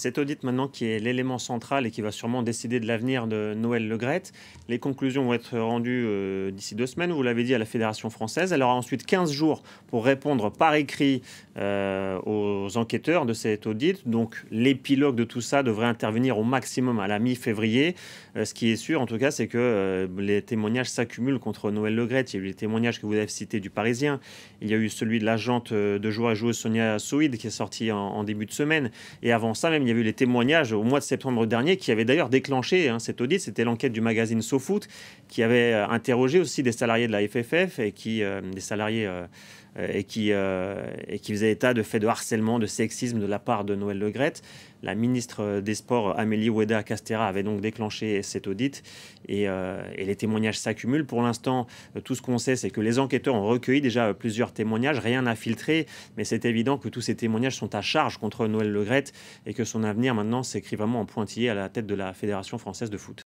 cette cet audit maintenant qui est l'élément central et qui va sûrement décider de l'avenir de Noël Legrette. Les conclusions vont être rendues euh, d'ici deux semaines, vous l'avez dit, à la Fédération française. Elle aura ensuite 15 jours pour répondre par écrit euh, aux enquêteurs de cet audit. Donc l'épilogue de tout ça devrait intervenir au maximum à la mi-février. Euh, ce qui est sûr, en tout cas, c'est que les témoignages s'accumulent contre Noël Legrette. Il y a eu les témoignages que vous avez cités du Parisien. Il y a eu celui de l'agente de joueur à joueuse Sonia Souïd qui est sorti en, début de semaine. Et avant ça, même, il y a eu les témoignages au mois de septembre dernier qui avaient d'ailleurs déclenché hein, cet audit. C'était l'enquête du magazine SoFoot qui avait euh, interrogé aussi des salariés de la FFF et qui, euh, des salariés euh, euh, et, qui, euh, qui faisait état de faits de harcèlement, de sexisme de la part de Noël Le La ministre des Sports, Amélie Oueda Castera, avait donc déclenché cet audit et, euh, les témoignages s'accumulent. Pour l'instant, tout ce qu'on sait, c'est que les enquêteurs ont recueilli déjà plusieurs témoignages, rien n'a filtré. mais c'est évident que tous ces témoignages sont à charge contre Noël Le et que son avenir maintenant s'écrit vraiment en pointillé à la tête de la Fédération française de foot.